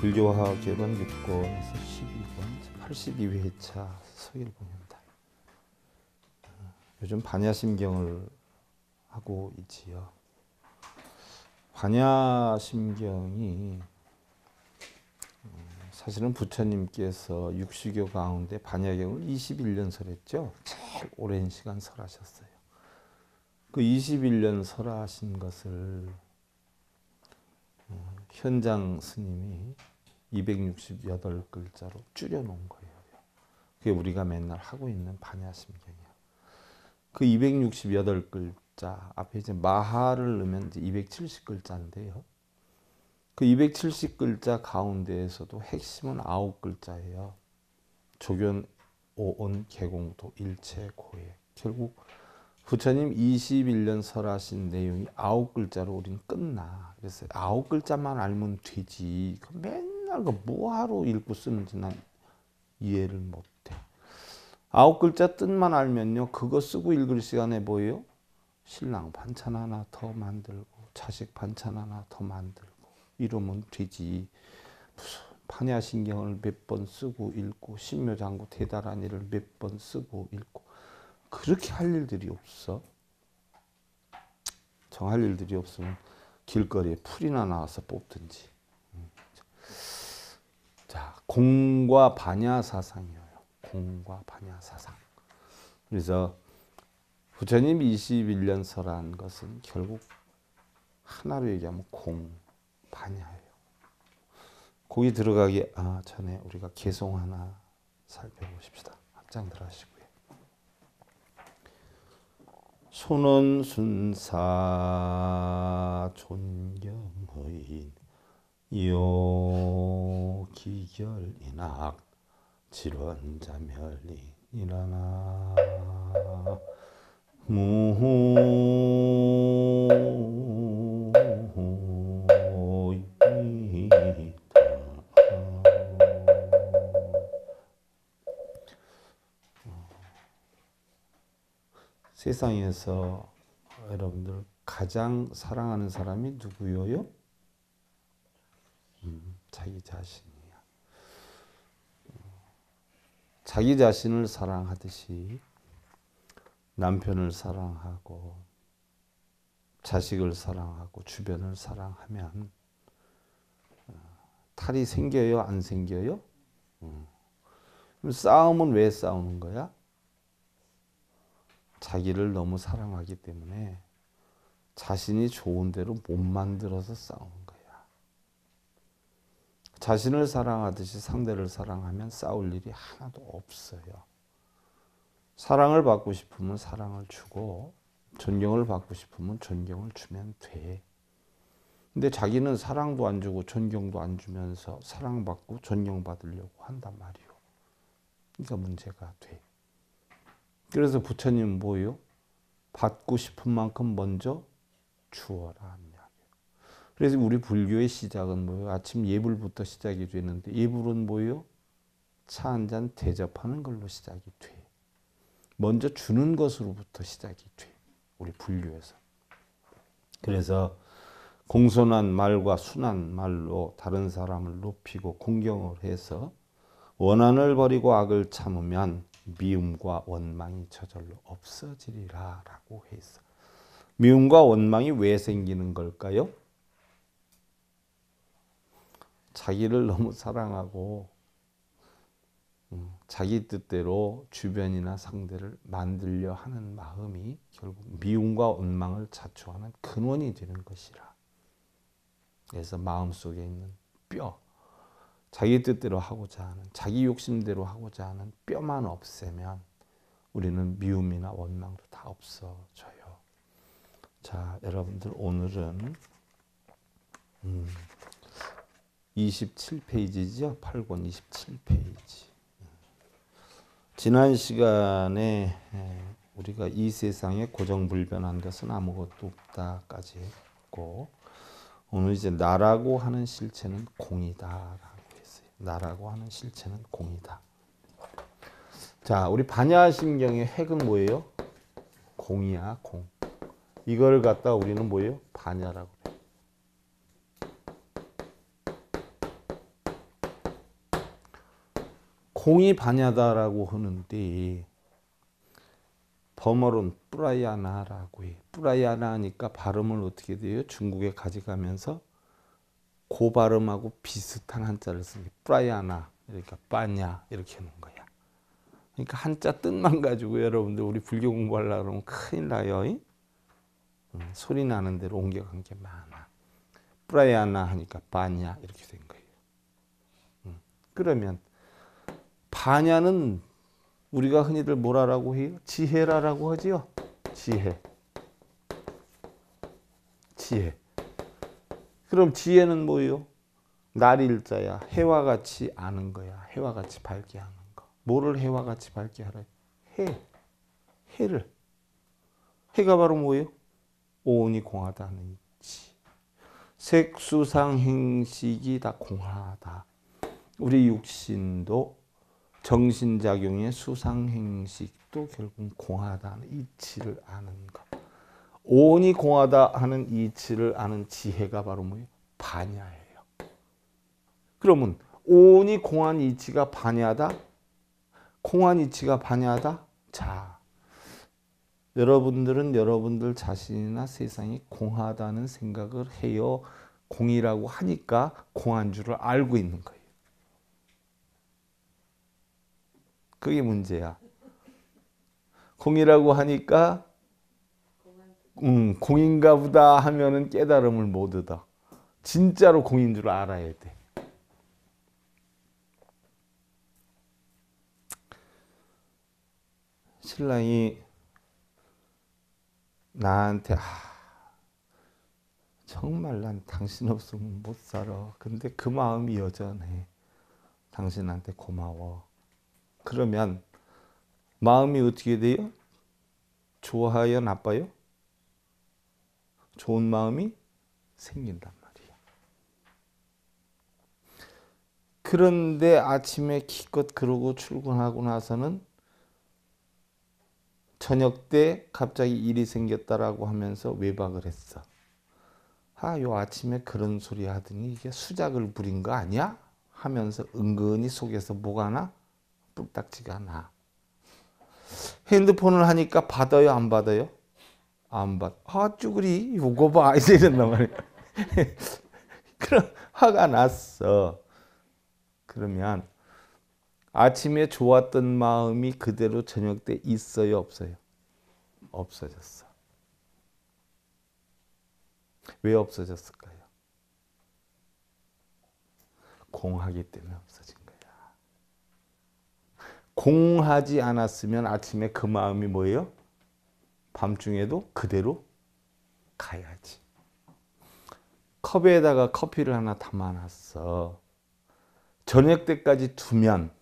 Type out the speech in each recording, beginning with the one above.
불교화학재관 6권에서 12권 82회차 서일봉입니다. 요즘 반야심경을 하고 있지요. 반야심경이 음, 사실은 부처님께서 육시교 가운데 반야경을 21년 설했죠. 제일 오랜 시간 설하셨어요. 그 21년 설하신 것을 어, 현장 스님이 268글자로 줄여놓은 거예요. 그게 우리가 맨날 하고 있는 반야심경이야. 그 268글자 앞에 이제 마하를 넣으면 이제 270글자인데요. 그 270글자 가운데에서도 핵심은 9글자예요. 조견 오온 개공도 일체 고해. 결국 부처님 21년 설하신 내용이 아 글자로 우리는 끝나. 그래서 아 글자만 알면 되지. 그맨 날그 뭐하러 읽고 쓰는지 난 이해를 못해. 아홉 글자 뜻만 알면요. 그거 쓰고 읽을 시간에 뭐예요? 신랑 반찬 하나 더 만들고 자식 반찬 하나 더 만들고 이러면 되지. 무슨 판야신경을 몇 번 쓰고 읽고 신묘장구 대단한 일을 몇 번 쓰고 읽고 그렇게 할 일들이 없어. 정할 일들이 없으면 길거리에 풀이나 나와서 뽑든지. 자, 공과 반야 사상이에요. 공과 반야 사상. 그래서 부처님 21년 설한 것은 결국 하나로 얘기하면 공, 반야예요. 거기 들어가기 아, 전에 우리가 개송 하나 살펴보십시다. 합장들 하시고 손은 순사 존경의인 요 기결이낙 질원자멸이 일어나 무이다 어, 세상에서 여러분들 가장 사랑하는 사람이 누구요요? 자기 자신이야. 자기 자신을 사랑하듯이 남편을 사랑하고 자식을 사랑하고 주변을 사랑하면 어, 탈이 생겨요? 안 생겨요? 음. 싸움은 왜 싸우는 거야? 자기를 너무 사랑하기 때문에 자신이 좋은 대로 못 만들어서 싸우는 거야. 자신을 사랑하듯이 상대를 사랑하면 싸울 일이 하나도 없어요. 사랑을 받고 싶으면 사랑을 주고 존경을 받고 싶으면 존경을 주면 돼. 근데 자기는 사랑도 안 주고 존경도 안 주면서 사랑받고 존경받으려고 한단 말이요. 그러니까 문제가 돼. 그래서 부처님은 뭐요? 받고 싶은 만큼 먼저 주어라 합니다. 그래서 우리 불교의 시작은 뭐예요? 아침 예불부터 시작이 되는데 예불은 뭐예요? 차 한 잔 대접하는 걸로 시작이 돼. 먼저 주는 것으로부터 시작이 돼. 우리 불교에서. 그래서 공손한 말과 순한 말로 다른 사람을 높이고 공경을 해서 원한을 버리고 악을 참으면 미움과 원망이 저절로 없어지리라 라고 했어. 미움과 원망이 왜 생기는 걸까요? 자기를 너무 사랑하고 음, 자기 뜻대로 주변이나 상대를 만들려 하는 마음이 결국 미움과 원망을 자초하는 근원이 되는 것이라. 그래서 마음속에 있는 뼈, 자기 뜻대로 하고자 하는, 자기 욕심대로 하고자 하는 뼈만 없애면 우리는 미움이나 원망도 다 없어져요. 자, 여러분들 오늘은 음. 27페이지죠. 8권 27페이지. 지난 시간에 우리가 이 세상에 고정불변한 것은 아무것도 없다까지 했고 오늘 이제 나라고 하는 실체는 공이다라고 했어요. 나라고 하는 실체는 공이다. 자, 우리 반야심경의 핵은 뭐예요? 공이야, 공. 이걸 갖다 우리는 뭐예요? 반야라고 공이 반야다라고 하는데 버멀은 뿌라이아나라고 해. 뿌라이나 하니까 발음을 어떻게 돼요? 중국에 가져가면서 고 발음하고 비슷한 한자를 쓰는 뿌라이나 그러니까 빠냐 이렇게 하는 거야. 그러니까 한자 뜻만 가지고 여러분들 우리 불교 공부하려 그러면 큰일 나요. 응, 음, 소리 나는 대로 옮겨간 게 많아. 뿌라이나 하니까 빠냐 이렇게 된 거예요. 응, 음, 그러면 반야는 우리가 흔히들 뭐라라고 해요? 지혜라라고 하지요. 지혜. 지혜. 그럼 지혜는 뭐예요? 날 일자야. 해와 같이 아는 거야. 해와 같이 밝게 하는 거. 뭐를 해와 같이 밝게 하라? 해. 해를. 해가 바로 뭐예요? 오온이 공하다는 이치. 색수상 행식이 다 공하다. 우리 육신도 정신작용의 수상행식도 결국 공하다는 이치를 아는 것. 온이 공하다 하는 이치를 아는 지혜가 바로 뭐예요? 반야예요. 그러면 온이 공한 이치가 반야다? 공한 이치가 반야다? 자, 여러분들은 여러분들 자신이나 세상이 공하다는 생각을 해요. 공이라고 하니까 공한 줄을 알고 있는 거예요. 그게 문제야. 공이라고 하니까 음, 공인가 보다 하면은 깨달음을 못 얻어. 진짜로 공인 줄 알아야 돼. 신랑이 나한테 아, 정말 난 당신 없으면 못 살아. 근데 그 마음이 여전해. 당신한테 고마워. 그러면 마음이 어떻게 돼요? 좋아요, 나빠요? 좋은 마음이 생긴단 말이에 그런데 아침에 기껏 그러고 출근하고 나서는 저녁 때 갑자기 일이 생겼다라고 하면서 외박을 했어. 아, 요 아침에 그런 소리 하더니 이게 수작을 부린 거 아니야? 하면서 은근히 속에서 뭐가 나? 뚝딱지가 나. 핸드폰을 하니까 받아요, 안 받아요? 안 받. 아, 쭈그리 이거 봐. 이제 이런단 말이야. 그럼 화가 났어. 그러면 아침에 좋았던 마음이 그대로 저녁 때 있어요, 없어요? 없어졌어. 왜 없어졌을까요? 공하기 때문에 공하지 않았으면 아침에 그 마음이 뭐예요? 밤중에도 그대로 가야지. 컵에다가 커피를 하나 담아놨어. 저녁 때까지 두면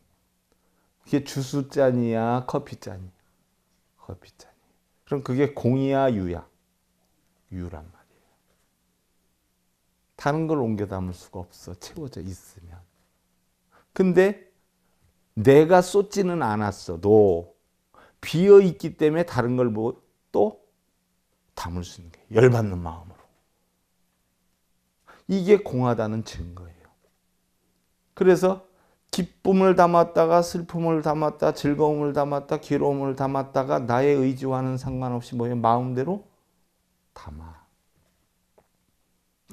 그게 주스 잔이야, 커피 잔이야. 커피 잔이. 그럼 그게 공이야, 유야? 유란 말이에요. 다른 걸 옮겨 담을 수가 없어. 채워져 있으면. 근데 내가 쏟지는 않았어도 비어 있기 때문에 다른 걸 또 담을 수 있는 게 열받는 마음으로. 이게 공하다는 증거예요. 그래서 기쁨을 담았다가 슬픔을 담았다 즐거움을 담았다 괴로움을 담았다가 나의 의지와는 상관없이 뭐예 마음대로 담아.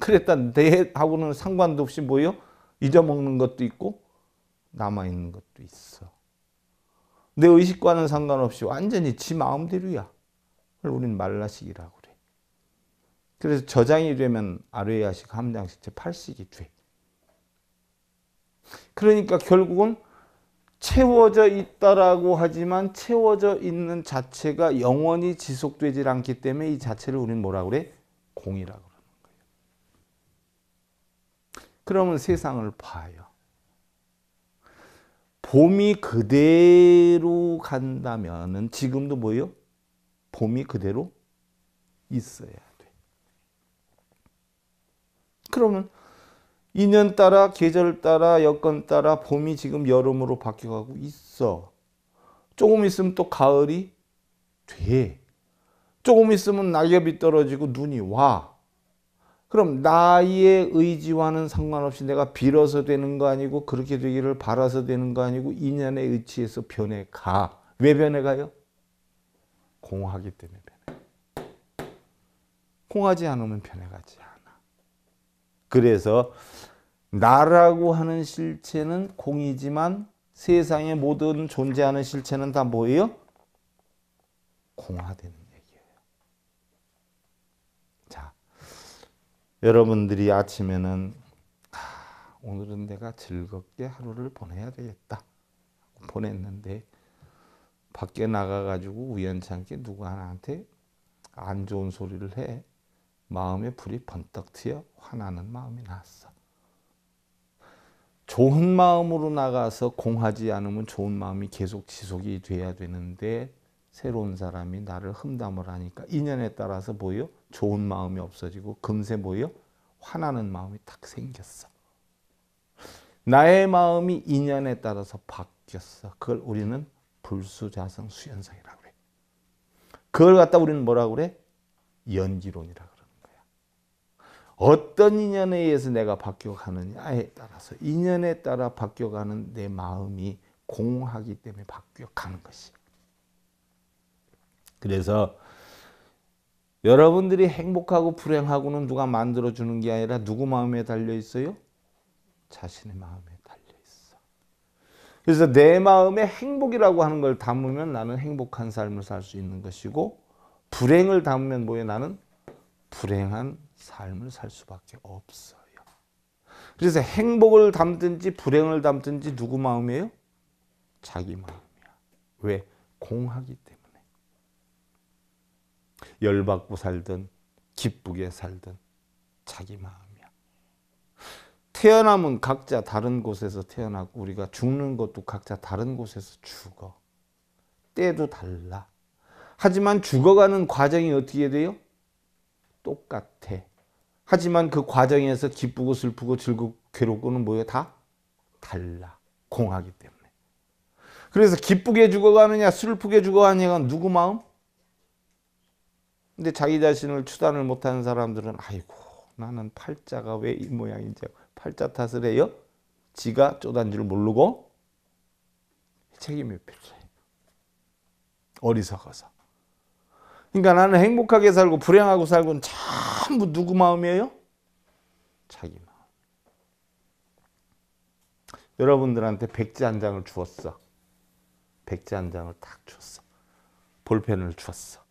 그랬다 내하고는 상관도 없이 뭐요? 잊어먹는 것도 있고 남아있는 것도 있어. 내 의식과는 상관없이 완전히 지 마음대로야. 그걸 우리는 말라식이라고 그래. 그래서 저장이 되면 아뢰야식, 함량식, 제8식이 돼. 그러니까 결국은 채워져 있다라고 하지만 채워져 있는 자체가 영원히 지속되지 않기 때문에 이 자체를 우리는 뭐라 그래? 공이라고 그러는 거예요. 그러면 세상을 봐요. 봄이 그대로 간다면은 지금도 뭐예요? 봄이 그대로 있어야 돼. 그러면 인연 따라 계절 따라 여건 따라 봄이 지금 여름으로 바뀌어가고 있어. 조금 있으면 또 가을이 돼. 조금 있으면 낙엽이 떨어지고 눈이 와. 그럼 나의 의지와는 상관없이 내가 빌어서 되는 거 아니고 그렇게 되기를 바라서 되는 거 아니고 인연에 의지해서 변해가. 왜 변해가요? 공하기 때문에 변해. 공하지 않으면 변해가지 않아. 그래서 나라고 하는 실체는 공이지만 세상의 모든 존재하는 실체는 다 뭐예요? 공화된다. 여러분들이 아침에는 아, 오늘은 내가 즐겁게 하루를 보내야 되겠다 보냈는데 밖에 나가가지고 우연찮게 누구 하나한테 안 좋은 소리를 해 마음에 불이 번뜩 튀어 화나는 마음이 났어. 좋은 마음으로 나가서 공하지 않으면 좋은 마음이 계속 지속이 돼야 되는데 새로운 사람이 나를 흠담을 하니까 인연에 따라서 보여 좋은 마음이 없어지고 금세 모여 화나는 마음이 딱 생겼어. 나의 마음이 인연에 따라서 바뀌었어. 그걸 우리는 불수자성 수연성이라고 그래. 그걸 갖다 우리는 뭐라 그래? 연기론이라고 그러는 거야. 어떤 인연에 의해서 내가 바뀌어가느냐에 따라서 인연에 따라 바뀌어가는 내 마음이 공하기 때문에 바뀌어가는 것이. 그래서 여러분들이 행복하고 불행하고는 누가 만들어주는 게 아니라 누구 마음에 달려 있어요? 자신의 마음에 달려 있어. 그래서 내 마음에 행복이라고 하는 걸 담으면 나는 행복한 삶을 살 수 있는 것이고 불행을 담으면 뭐예 나는 불행한 삶을 살 수밖에 없어요. 그래서 행복을 담든지 불행을 담든지 누구 마음이에요? 자기 마음이야. 왜? 공하기 때문에. 열받고 살든 기쁘게 살든 자기 마음이야. 태어남은 각자 다른 곳에서 태어나고 우리가 죽는 것도 각자 다른 곳에서 죽어. 때도 달라. 하지만 죽어가는 과정이 어떻게 돼요? 똑같아. 하지만 그 과정에서 기쁘고 슬프고 즐겁고 괴롭고는 뭐예요? 다 달라. 공하기 때문에. 그래서 기쁘게 죽어가느냐 슬프게 죽어가느냐가 누구 마음? 근데 자기 자신을 추단을 못하는 사람들은 아이고 나는 팔자가 왜 이 모양인지 팔자 탓을 해요? 지가 쪼단 줄 모르고 책임이 필요해. 어리석어서. 그러니까 나는 행복하게 살고 불행하고 살고는 전부 누구 마음이에요? 자기 마음. 여러분들한테 백지 한 장을 주었어. 백지 한 장을 탁 줬어. 볼펜을 주었어.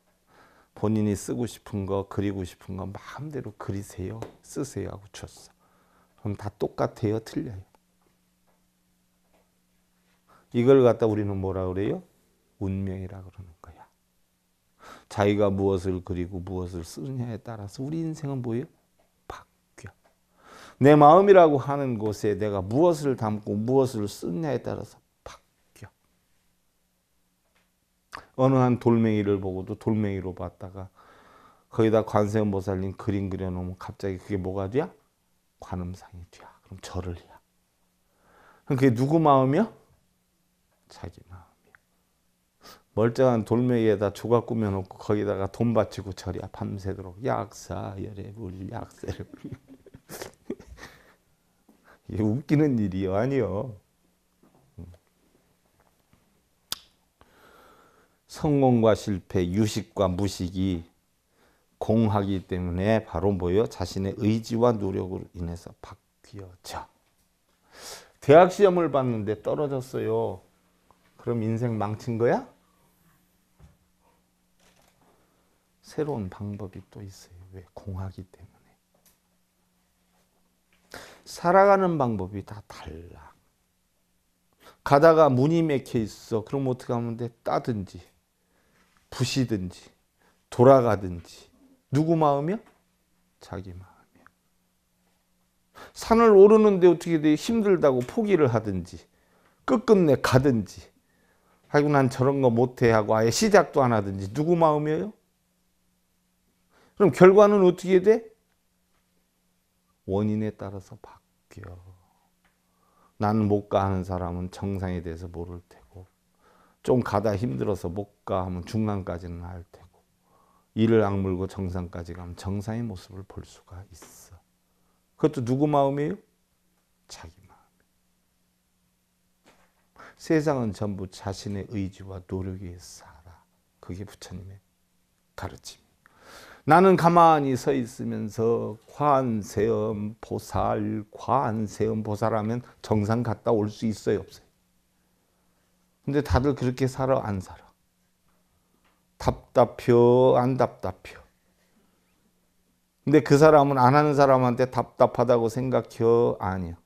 본인이 쓰고 싶은 거 그리고 싶은 거 마음대로 그리세요. 쓰세요 하고 줬어. 그럼 다 똑같아요. 틀려요. 이걸 갖다 우리는 뭐라 그래요? 운명이라 그러는 거야. 자기가 무엇을 그리고 무엇을 쓰느냐에 따라서 우리 인생은 뭐예요? 바뀌어. 내 마음이라고 하는 곳에 내가 무엇을 담고 무엇을 쓰느냐에 따라서 어느 한 돌멩이를 보고도 돌멩이로 봤다가 거기다 관세음보살님 그림 그려놓으면 갑자기 그게 뭐가 돼야? 관음상이 돼야. 그럼 절을 해야. 그럼 그게 누구 마음이야? 자기 마음이야. 멀쩡한 돌멩이에다 조각 꾸며놓고 거기다가 돈 바치고 절이야. 밤새도록 약사 열애불 약세를. 이게 웃기는 일이요 아니요. 성공과 실패, 유식과 무식이 공하기 때문에 바로 뭐예요? 자신의 의지와 노력으로 인해서 바뀌었죠 대학 시험을 봤는데 떨어졌어요. 그럼 인생 망친 거야? 새로운 방법이 또 있어요. 왜? 공하기 때문에. 살아가는 방법이 다 달라. 가다가 문이 맥혀 있어. 그럼 어떻게 하면 돼? 따든지. 부시든지 돌아가든지 누구 마음이야? 자기 마음이야. 산을 오르는데 어떻게 돼? 힘들다고 포기를 하든지 끝끝내 가든지 아이고 난 저런 거 못해 하고 아예 시작도 안 하든지 누구 마음이에요? 그럼 결과는 어떻게 돼? 원인에 따라서 바뀌어. 난 못가는 사람은 정상에 대해서 모를 테고 좀 가다 힘들어서 못 가 하면 중간까지는 알 테고 이를 악물고 정상까지 가면 정상의 모습을 볼 수가 있어. 그것도 누구 마음이에요? 자기 마음. 세상은 전부 자신의 의지와 노력에 살아. 그게 부처님의 가르침. 나는 가만히 서 있으면서 관세음 보살, 관세음 보살하면 정상 갔다 올 수 있어요, 없어요? 근데 다들 그렇게 살아 안 살아? 답답혀 안 답답혀? 근데 그 사람은 안 하는 사람한테 답답하다고 생각혀 아니야.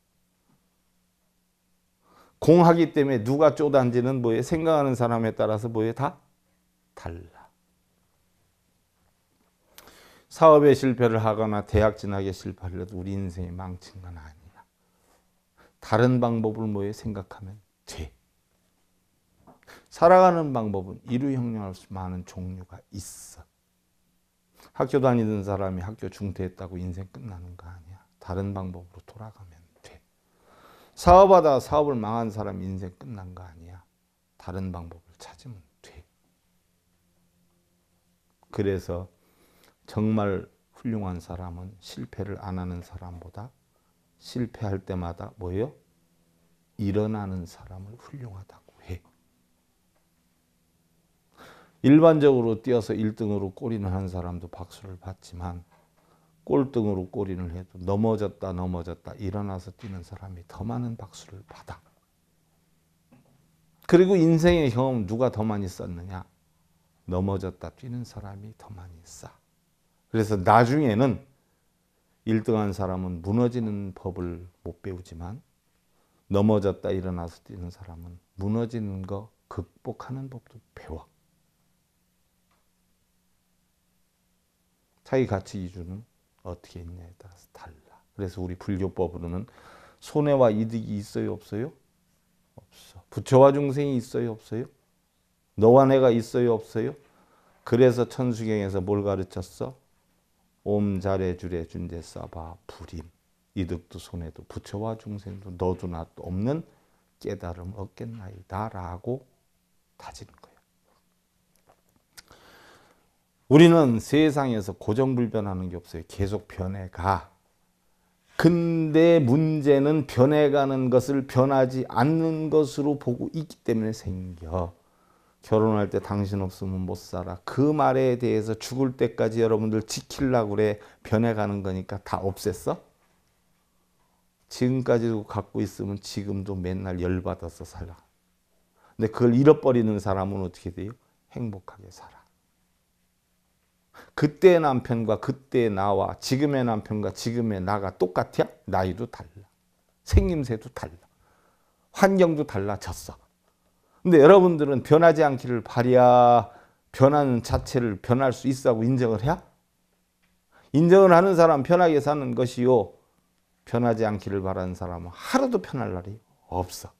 공하기 때문에 누가 쪼단지는 뭐에 생각하는 사람에 따라서 뭐에 다 달라. 사업에 실패를 하거나 대학 진학에 실패를 해도 우리 인생이 망친 건 아니야. 다른 방법을 뭐에 생각하면 돼. 살아가는 방법은 이루 형용할 수 많은 종류가 있어. 학교 다니던 사람이 학교 중퇴했다고 인생 끝나는 거 아니야. 다른 방법으로 돌아가면 돼. 사업하다 사업을 망한 사람 인생 끝난 거 아니야. 다른 방법을 찾으면 돼. 그래서 정말 훌륭한 사람은 실패를 안 하는 사람보다 실패할 때마다 뭐예요? 일어나는 사람을 훌륭하다고. 일반적으로 뛰어서 1등으로 꼬리는 한 사람도 박수를 받지만 꼴등으로 꼬리을 해도 넘어졌다 넘어졌다 일어나서 뛰는 사람이 더 많은 박수를 받아. 그리고 인생의 경험 누가 더 많이 썼느냐? 넘어졌다 뛰는 사람이 더 많이 싸. 그래서 나중에는 1등한 사람은 무너지는 법을 못 배우지만 넘어졌다 일어나서 뛰는 사람은 무너지는 거 극복하는 법도 배워. 자기 가치 기준은 어떻게 있냐에 따라서 달라. 그래서 우리 불교법으로는 손해와 이득이 있어요 없어요? 없어. 부처와 중생이 있어요 없어요? 너와 내가 있어요 없어요? 그래서 천수경에서 뭘 가르쳤어? 옴 자래 주래 준재 싸바 불임. 이득도 손해도 부처와 중생도 너도 나도 없는 깨달음 얻겠나이다 라고 다진 거 우리는 세상에서 고정불변하는 게 없어요. 계속 변해가. 근데 문제는 변해가는 것을 변하지 않는 것으로 보고 있기 때문에 생겨. 결혼할 때 당신 없으면 못 살아. 그 말에 대해서 죽을 때까지 여러분들 지키려고 그래. 변해가는 거니까 다 없앴어? 지금까지도 갖고 있으면 지금도 맨날 열받아서 살아. 근데 그걸 잃어버리는 사람은 어떻게 돼요? 행복하게 살아. 그때의 남편과 그때의 나와 지금의 남편과 지금의 나가 똑같아? 나이도 달라. 생김새도 달라. 환경도 달라졌어. 근데 여러분들은 변하지 않기를 바라야 변하는 자체를 변할 수 있다고 인정을 해 인정을 하는 사람 편하게 사는 것이요. 변하지 않기를 바라는 사람은 하루도 편할 날이 없어.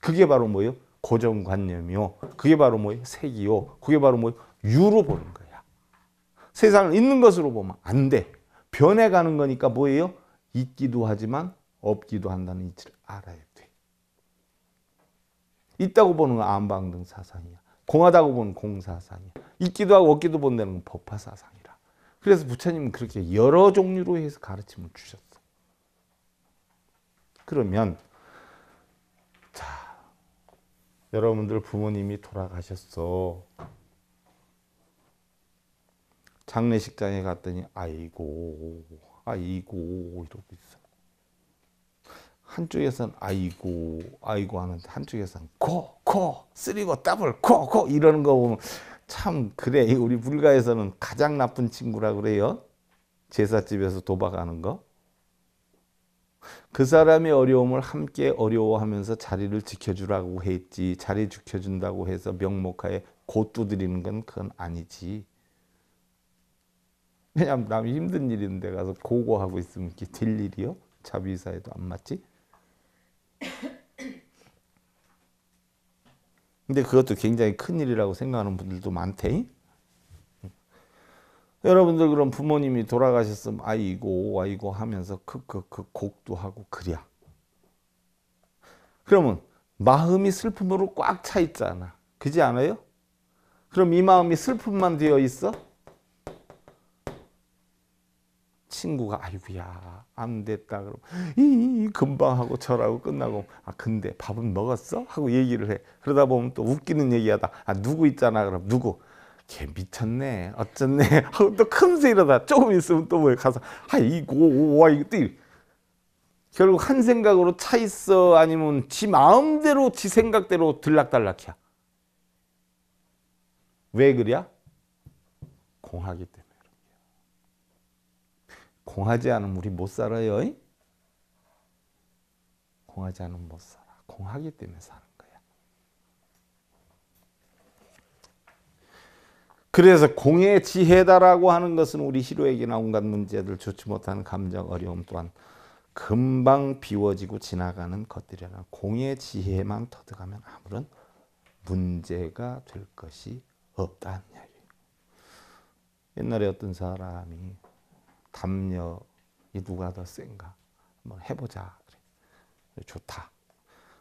그게 바로 뭐예요? 고정관념이요. 그게 바로 뭐예요? 색이요. 그게 바로 뭐예요? 유로 보는 거예요. 세상을 있는 것으로 보면 안 돼. 변해가는 거니까 뭐예요? 있기도 하지만 없기도 한다는 이치를 알아야 돼. 있다고 보는 건 안방등 사상이야. 공하다고 보는 공사상이야. 있기도 하고 없기도 본다는 건 법화사상이라. 그래서 부처님은 그렇게 여러 종류로 해서 가르침을 주셨어. 그러면 자 여러분들 부모님이 돌아가셨어. 장례식장에 갔더니 아이고 아이고 이러고 있어. 한쪽에선 아이고 아이고 하는데 한쪽에선 코코 쓰리고 더블 코 코 이러는 거 보면 참 그래 우리 불가에서는 가장 나쁜 친구라 그래요. 제사집에서 도박하는 거. 그 사람의 어려움을 함께 어려워하면서 자리를 지켜주라고 했지 자리 지켜준다고 해서 명목하에 곧 두드리는 건 그건 아니지. 왜냐면 하 남이 힘든 일인데 가서 고고하고 있으면 이게 될 일이요? 자비사에도 안 맞지? 근데 그것도 굉장히 큰 일이라고 생각하는 분들도 많대. 여러분들 그럼 부모님이 돌아가셨으면 아이고 아이고 하면서 크크크 곡도 하고 그랴. 그러면 마음이 슬픔으로 꽉 차 있잖아. 그지 않아요? 그럼 이 마음이 슬픔만 되어 있어? 친구가 아이고야 안 됐다 그럼 이 금방 하고 저라고 끝나고 아 근데 밥은 먹었어 하고 얘기를 해 그러다 보면 또 웃기는 얘기하다 아 누구 있잖아 그럼 누구 걔 미쳤네 어쩌네 하고 또 큰새 이러다 조금 있으면 또뭐야 가서 아이고 와 이거 또 결국 한 생각으로 차 있어 아니면 지 마음대로 지 생각대로 들락달락이야 왜 그래야 공하기 때문에 공하지 않으면 우리 못 살아요. 공하지 않으면 못 살아. 공하기 때문에 사는 거야. 그래서 공의 지혜다라고 하는 것은 우리 희로에게나 온갖 문제들 좋지 못한 감정 어려움 또한 금방 비워지고 지나가는 것들이라 공의 지혜만 터득하면 아무런 문제가 될 것이 없다는 이야기. 옛날에 어떤 사람이 담력이 누가 더 센가 한번 해보자 그래. 좋다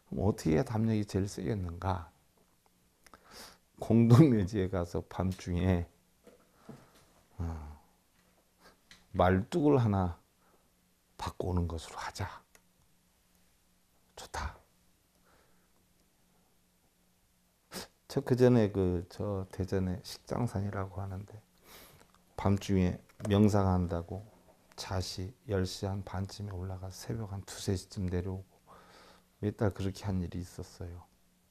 그럼 어떻게 담력이 제일 세겠는가 공동묘지에 가서 밤중에 어, 말뚝을 하나 받고 는 것으로 하자 좋다 저 그전에 그 저 대전에 식장산이라고 하는데 밤중에 명상한다고 자시 10시 한 반쯤에 올라가 새벽 한 2, 3시쯤 내려오고 몇 달 그렇게 한 일이 있었어요.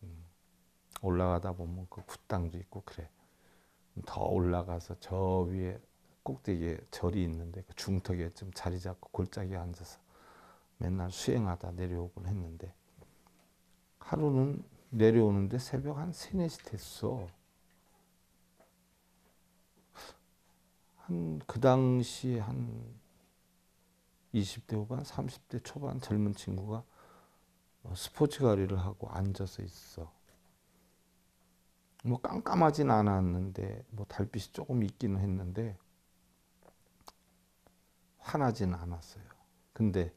음. 올라가다 보면 그 굿당도 있고 그래. 더 올라가서 저 위에 꼭대기에 절이 있는데 그 중턱에 좀 자리 잡고 골짜기에 앉아서 맨날 수행하다 내려오곤 했는데 하루는 내려오는데 새벽 한 3, 4시 됐어. 한그 당시 한 20대 후반, 30대 초반 젊은 친구가 어, 스포츠 가리를 하고 앉아서 있어. 뭐 깜깜하진 않았는데 뭐 달빛이 조금 있기는 했는데 화나진 않았어요. 근데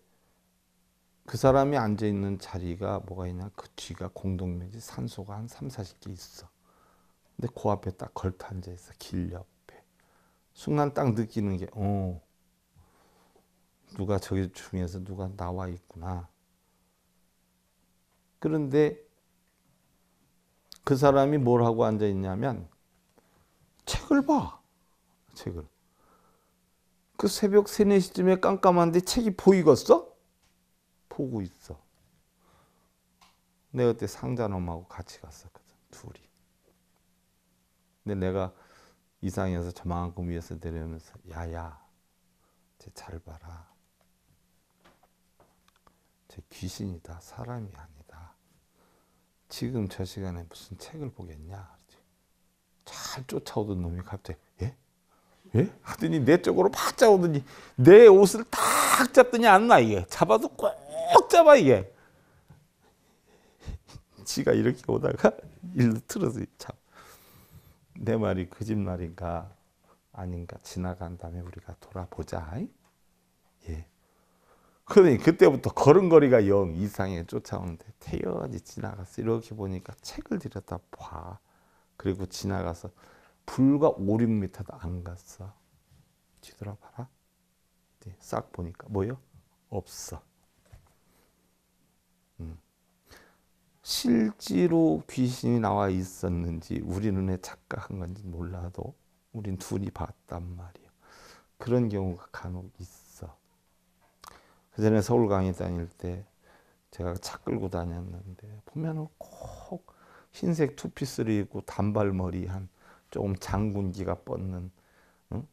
그 사람이 앉아 있는 자리가 뭐가 있냐? 그 뒤가 공동묘지 산소가 한 3, 40개 있어. 근데 그 앞에 딱 걸터 앉아 있어. 길 옆. 순간 딱 느끼는 게, 어, 누가 저기 중에서 누가 나와 있구나. 그런데 그 사람이 뭘 하고 앉아 있냐면 책을 봐. 책을. 그 새벽 3, 4시쯤에 깜깜한데 책이 보이겠어? 보고 있어. 내가 그때 상자놈하고 같이 갔었거든. 둘이. 근데 내가 이상해서 저만큼 위에서 내려오면서 야야 제 잘 봐라 제 귀신이다 사람이 아니다 지금 저 시간에 무슨 책을 보겠냐 잘 쫓아오던 놈이 갑자기 예? 예? 하더니 내 쪽으로 팍 잡오더니 내 옷을 딱 잡더니 안 나 이게 잡아도 꼭 잡아 이게 지가 이렇게 오다가 일로 틀어서 잡내 말이 거짓말인가 그 아닌가 지나간 다음에 우리가 돌아보자. 예. 그러니 그때부터 걸음걸이가 영 이상에 쫓아오는데 태연히 지나가서 이렇게 보니까 책을 들여다 봐. 그리고 지나가서 불과 5, 6터도안 갔어. 뒤돌아봐라. 싹 보니까 뭐요? 없어. 실제로 귀신이 나와 있었는지 우리 눈에 착각한 건지 몰라도 우린 둘이 봤단 말이에요. 그런 경우가 간혹 있어. 그 전에 서울 강의 다닐 때 제가 차 끌고 다녔는데 보면꼭 흰색 투피스를 입고 단발머리 한 조금 장군기가 뻗는 응?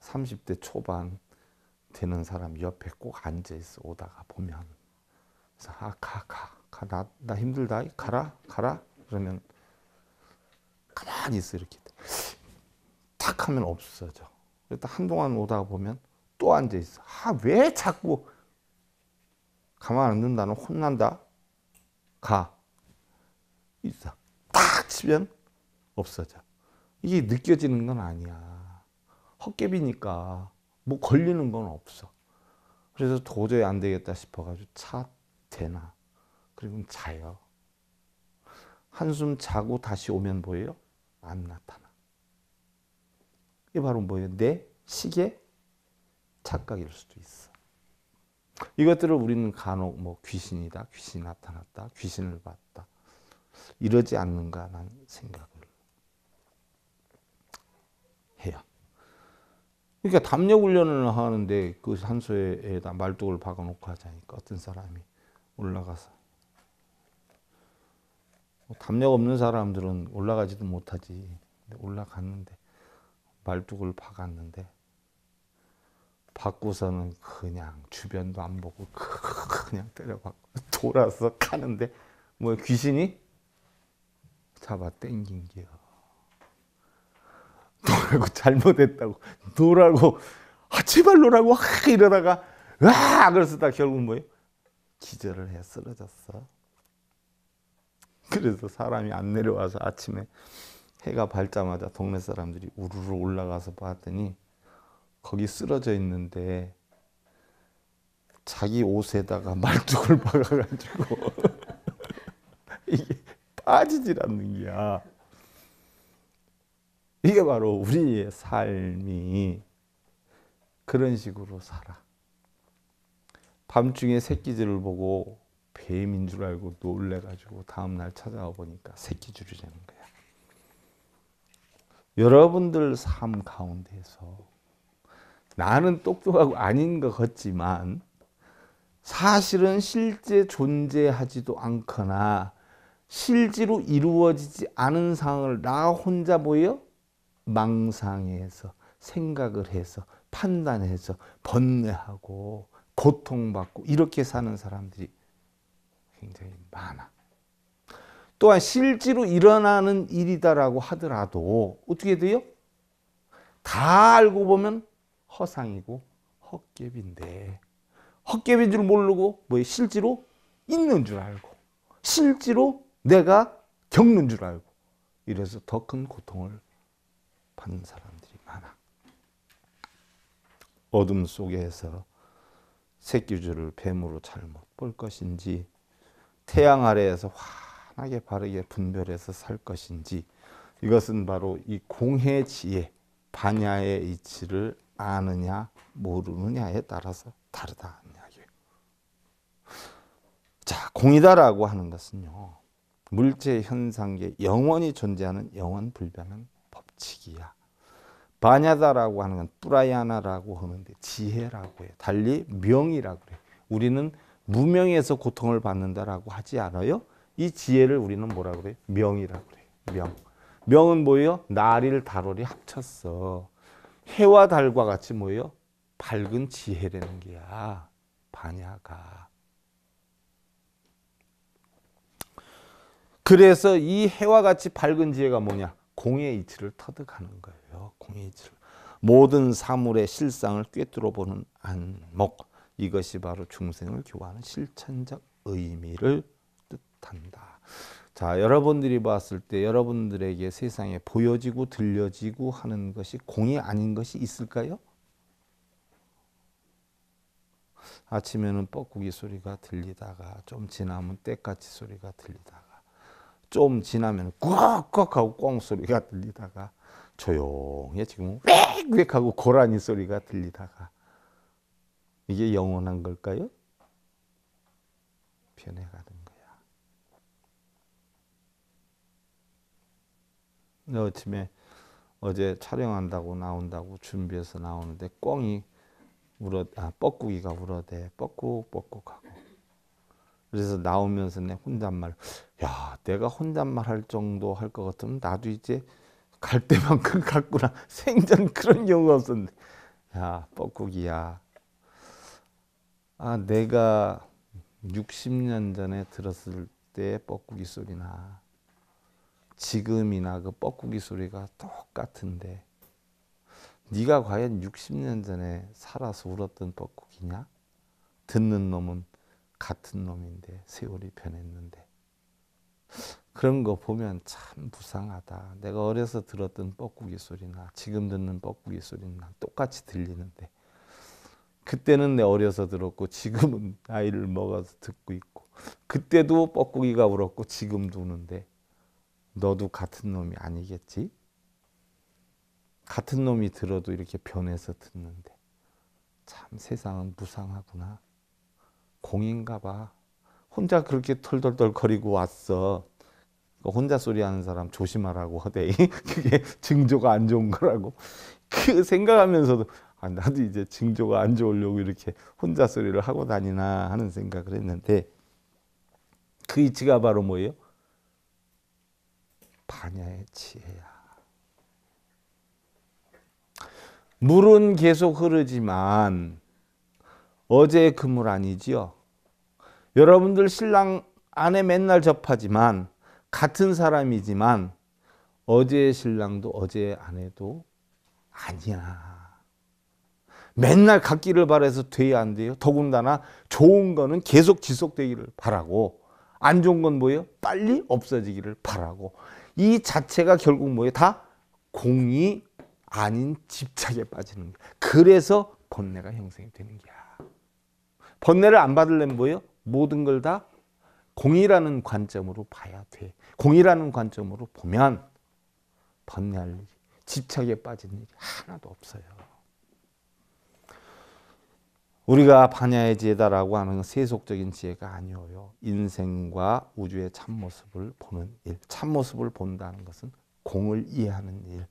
30대 초반 되는 사람 옆에 꼭 앉아 있어 오다가 보면 그래서 아카카 나, 나 힘들다. 가라, 가라. 그러면 가만히 있어, 이렇게. 탁 하면 없어져. 그랬다 한동안 오다 보면 또 앉아있어. 아, 왜 자꾸 가만 안 둔다는 혼난다. 가. 있어. 딱 치면 없어져. 이게 느껴지는 건 아니야. 헛개비니까 뭐 걸리는 건 없어. 그래서 도저히 안 되겠다 싶어가지고 차 대나. 그리고 자요. 한숨 자고 다시 오면 뭐예요? 안 나타나. 이게 바로 뭐예요? 내 시계 착각일 수도 있어. 이것들을 우리는 간혹 뭐 귀신이다, 귀신이 나타났다, 귀신을 봤다. 이러지 않는가 난 생각을 해요. 그러니까 담력 훈련을 하는데 그 산소에다 말뚝을 박아놓고 하자니까 어떤 사람이 올라가서 뭐 담력 없는 사람들은 올라가지도 못하지. 올라갔는데 말뚝을 박았는데 받고서는 그냥 주변도 안 보고 그냥 때려박고 돌아서 가는데 뭐 귀신이 잡아 땡긴 게요. 노라고 잘못했다고 노라고 아 제발 노라고 아, 이러다가 와 그래서 다 결국 뭐예요? 기절을 해 쓰러졌어. 그래서 사람이 안 내려와서 아침에 해가 밝자마자 동네 사람들이 우르르 올라가서 봤더니 거기 쓰러져 있는데 자기 옷에다가 말뚝을 박아가지고 이게 빠지질 않는 거야. 이게 바로 우리의 삶이 그런 식으로 살아. 밤중에 새끼들을 보고 뱀인 줄 알고 놀래가지고 다음날 찾아와 보니까 새끼 줄이되는 거야. 여러분들 삶 가운데서 나는 똑똑하고 아닌 것 같지만 사실은 실제 존재하지도 않거나 실제로 이루어지지 않은 상황을 나 혼자 보여 망상해서 생각을 해서 판단해서 번뇌하고 고통받고 이렇게 사는 사람들이 굉장히 많아. 또한 실제로 일어나는 일이다라고 하더라도 어떻게 돼요? 다 알고 보면 허상이고 헛개비인데 헛개비인 줄 모르고 뭐 실제로 있는 줄 알고 실제로 내가 겪는 줄 알고 이래서 더 큰 고통을 받는 사람들이 많아. 어둠 속에서 새끼줄을 뱀으로 잘못 볼 것인지 태양 아래에서 환하게 바르게 분별해서 살 것인지 이것은 바로 이 공해 지혜 반야의 이치를 아느냐 모르느냐에 따라서 다르다 이야기예요. 자, 공이다라고 하는 것은요. 물질 현상계 영원히 존재하는 영원 불변한 법칙이야. 바냐다라고 하는 건 뿌라야나라고 하는데 지혜라고 해. 달리 명이라고 해. 우리는 무명에서 고통을 받는다라고 하지 않아요? 이 지혜를 우리는 뭐라 그래명이라그래 명. 명은 뭐예요? 날일 다롤이 합쳤어. 해와 달과 같이 뭐예요? 밝은 지혜라는 게야. 반야가. 그래서 이 해와 같이 밝은 지혜가 뭐냐? 공의 이치를 터득하는 거예요. 공의 이치를. 모든 사물의 실상을 꿰뚫어 보는 안목. 이것이 바로 중생을 교화하는 실천적 의미를 뜻한다. 자, 여러분들이 봤을 때 여러분들에게 세상에 보여지고 들려지고 하는 것이 공이 아닌 것이 있을까요? 아침에는 뻐꾸기 소리가 들리다가 좀 지나면 때까치 소리가 들리다가 좀 지나면 꾸걱 하고 꽁 소리가 들리다가 조용해 지금 꽥꽥 하고 고라니 소리가 들리다가 이게 영원한 걸까요? 변해가는 거야. 어침에 어제 촬영한다고 나온다고 준비해서 나오는데 꿩이 울어 아 뻐꾸기가 울어대 뻐꾹뻐꾹하고 그래서 나오면서 내 혼잣말 야 내가 혼잣말 할 정도 할 것 같으면 나도 이제 갈 때만큼 갔구나 생전 그런 경우가 없었는데 야 뻐꾸기야 아 내가 60년 전에 들었을 때 뻐꾸기 소리나 지금이나 그 뻐꾸기 소리가 똑같은데 네가 과연 60년 전에 살아서 울었던 뻐꾸기냐? 듣는 놈은 같은 놈인데 세월이 변했는데 그런 거 보면 참불상하다 내가 어려서 들었던 뻐꾸기 소리나 지금 듣는 뻐꾸기 소리나 똑같이 들리는데 그때는 내 어려서 들었고 지금은 아이를 먹어서 듣고 있고 그때도 뻐꾸기가 울었고 지금도 우는데 너도 같은 놈이 아니겠지? 같은 놈이 들어도 이렇게 변해서 듣는데 참 세상은 무상하구나. 공인가 봐. 혼자 그렇게 털덜덜 거리고 왔어. 그 혼자 소리하는 사람 조심하라고 하대. 네. 그게 증조가 안 좋은 거라고. 그 생각하면서도 아, 나도 이제 징조가 안 좋으려고 이렇게 혼자 소리를 하고 다니나 하는 생각을 했는데 그 이치가 바로 뭐예요? 반야의 지혜야. 물은 계속 흐르지만 어제그물 아니지요. 여러분들 신랑 아내 맨날 접하지만 같은 사람이지만 어제의 신랑도 어제의 아내도 아니야. 맨날 갖기를 바라서 돼야 안 돼요. 더군다나 좋은 거는 계속 지속되기를 바라고 안 좋은 건 뭐예요? 빨리 없어지기를 바라고 이 자체가 결국 뭐예요? 다 공이 아닌 집착에 빠지는 거예요. 그래서 번뇌가 형성이 되는 거야. 번뇌를 안 받으려면 뭐예요? 모든 걸 다 공이라는 관점으로 봐야 돼. 공이라는 관점으로 보면 번뇌할 일 집착에 빠진 일이 하나도 없어요. 우리가 반야의 지혜다라고 하는 세속적인 지혜가 아니어요. 인생과 우주의 참모습을 보는 일. 참모습을 본다는 것은 공을 이해하는 일.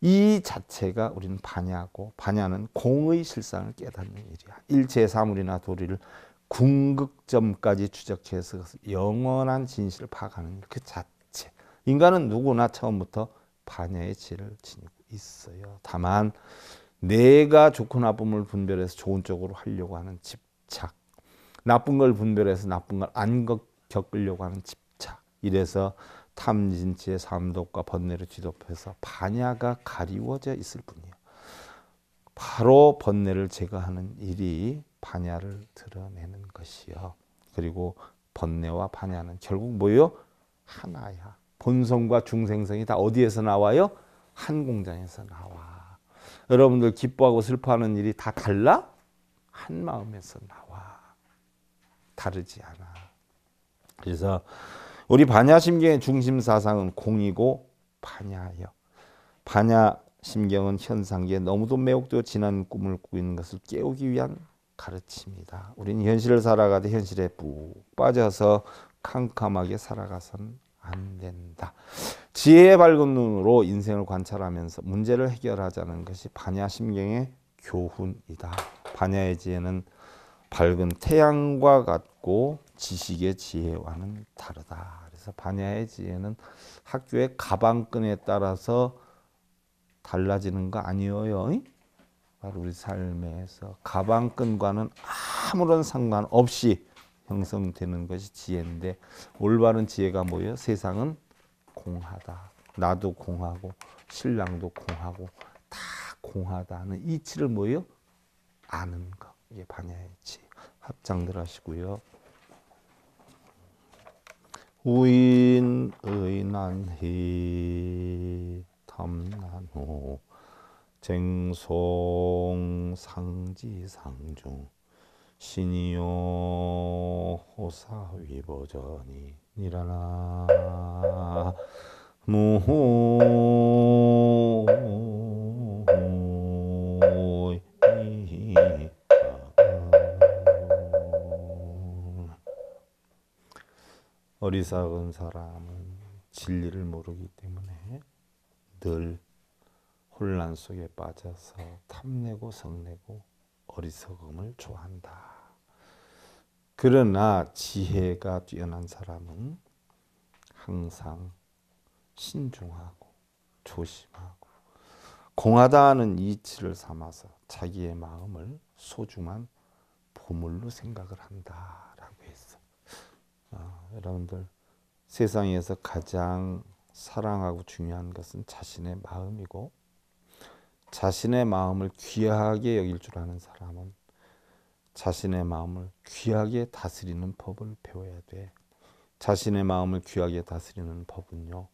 이 자체가 우리는 반야고 반야는 공의 실상을 깨닫는 일이야. 일체의 사물이나 도리를 궁극점까지 추적해서 영원한 진실을 파악하는 그 자체. 인간은 누구나 처음부터 반야의 지혜를 지니고 있어요. 다만 내가 좋고 나쁨을 분별해서 좋은 쪽으로 하려고 하는 집착. 나쁜 걸 분별해서 나쁜 걸 안 겪으려고 하는 집착. 이래서 탐진치의 삼독과 번뇌를 뒤덮여서 반야가 가리워져 있을 뿐이에요. 바로 번뇌를 제거하는 일이 반야를 드러내는 것이요. 그리고 번뇌와 반야는 결국 뭐요? 예 하나야. 본성과 중생성이 다 어디에서 나와요? 한 공장에서 나와. 여러분들 기뻐하고 슬퍼하는 일이 다 달라? 한 마음에서 나와. 다르지 않아. 그래서 우리 반야심경의 중심 사상은 공이고 반야요. 반야심경은 현상기 너무도 매혹되어 지난 꿈을 꾸는 것을 깨우기 위한 가르침이다. 우리는 현실을 살아가되 현실에 푹 빠져서 캄캄하게 살아가선 안 된다. 지혜의 밝은 눈으로 인생을 관찰하면서 문제를 해결하자는 것이 반야심경의 교훈이다. 반야의 지혜는 밝은 태양과 같고 지식의 지혜와는 다르다. 그래서 반야의 지혜는 학교의 가방끈에 따라서 달라지는 거 아니에요. 바로 우리 삶에서 가방끈과는 아무런 상관없이 형성되는 것이 지혜인데 올바른 지혜가 뭐예요? 세상은 공하다. 나도 공하고 신랑도 공하고 다 공하다는 이치를 뭐예요? 아는 것. 이게 반야의 지 합장들 하시고요. 우인 의난히 탐난호 쟁송 상지상중 신이요 호사 위보전이 니라나 무호 어리석은 사람은 진리를 모르기 때문에 늘 혼란 속에 빠져서 탐내고 성내고 어리석음을 좋아한다. 그러나 지혜가 뛰어난 사람은 항상 신중하고 조심하고 공하다는 이치를 삼아서 자기의 마음을 소중한 보물로 생각을 한다라고 했어. 아, 여러분들 세상에서 가장 사랑하고 중요한 것은 자신의 마음이고 자신의 마음을 귀하게 여길 줄 아는 사람은 자신의 마음을 귀하게 다스리는 법을 배워야 돼. 자신의 마음을 귀하게 다스리는 법은요.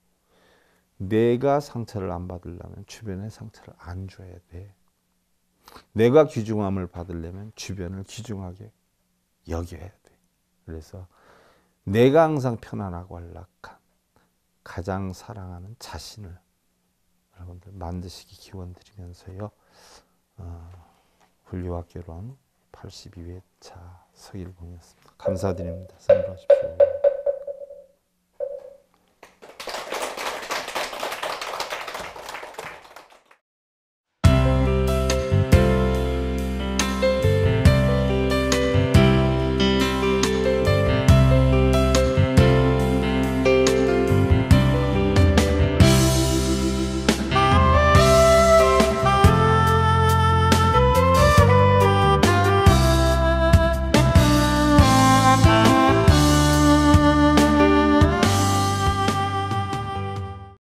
내가 상처를 안 받으려면 주변에 상처를 안 줘야 돼. 내가 귀중함을 받으려면 주변을 귀중하게 여겨야 돼. 그래서 내가 항상 편안하고 안락한 가장 사랑하는 자신을 여러분들 만드시기 기원 드리면서요. 어, 분류와 결혼 82회차 서일봉이었습니다. 감사드립니다. 선물하십시오.